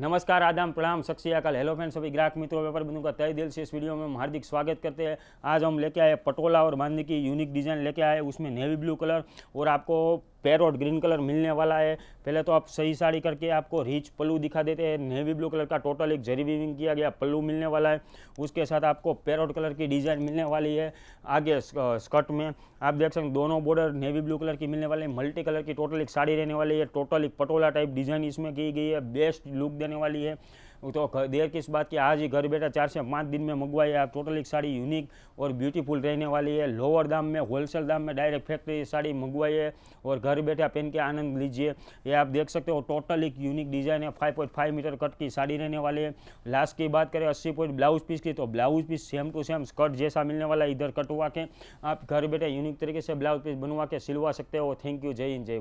नमस्कार आदम प्रणाम सक्षियाकाल hello friends सभी ग्राहक मित्रों व्यापार बंधु का तय दिल से इस वीडियो में हम हार्दिक स्वागत करते हैं आज हम लेके आए पटोला और बांधनी की यूनिक डिज़ाइन लेके आए उसमें नेवी ब्लू कलर और आपको पैरोट ग्रीन कलर मिलने वाला है पहले तो आप सही साड़ी करके आपको रिच पल्लू दिखा देते हैं नेवी ब्लू कलर का टोटल एक जरी वीविंग किया गया पल्लू मिलने वाला है उसके साथ आपको पैरोट कलर की डिज़ाइन मिलने वाली है आगे स्कर्ट में आप देख सकते दोनों बॉर्डर नेवी ब्लू कलर की मिलने वाली है मल्टी कलर की टोटल एक साड़ी रहने वाली है टोटल एक पटोला टाइप डिज़ाइन इसमें की गई है बेस्ट लुक देने वाली है तो देर किस बात की आज ही घर बैठा चार से पाँच दिन में मंगवाई आप टोटल एक साड़ी यूनिक और ब्यूटीफुल रहने वाली है लोअर दाम में होलसेल दाम में डायरेक्ट फैक्ट्री साड़ी मंगवाई है और घर बैठा पहन के आनंद लीजिए ये आप देख सकते हो टोटल एक यूनिक डिज़ाइन है फाइव मीटर कट की साड़ी रहने वाली है लास्ट की बात करें अस्सी पॉइंट ब्लाउज पीस की तो blouse piece same to same skirt जैसा मिलने वाला है इधर कटवा के आप घर बैठे यूनिक तरीके से ब्लाउज पीस बनवा के सिलवा सकते हो थैंक यू जय हिंद जय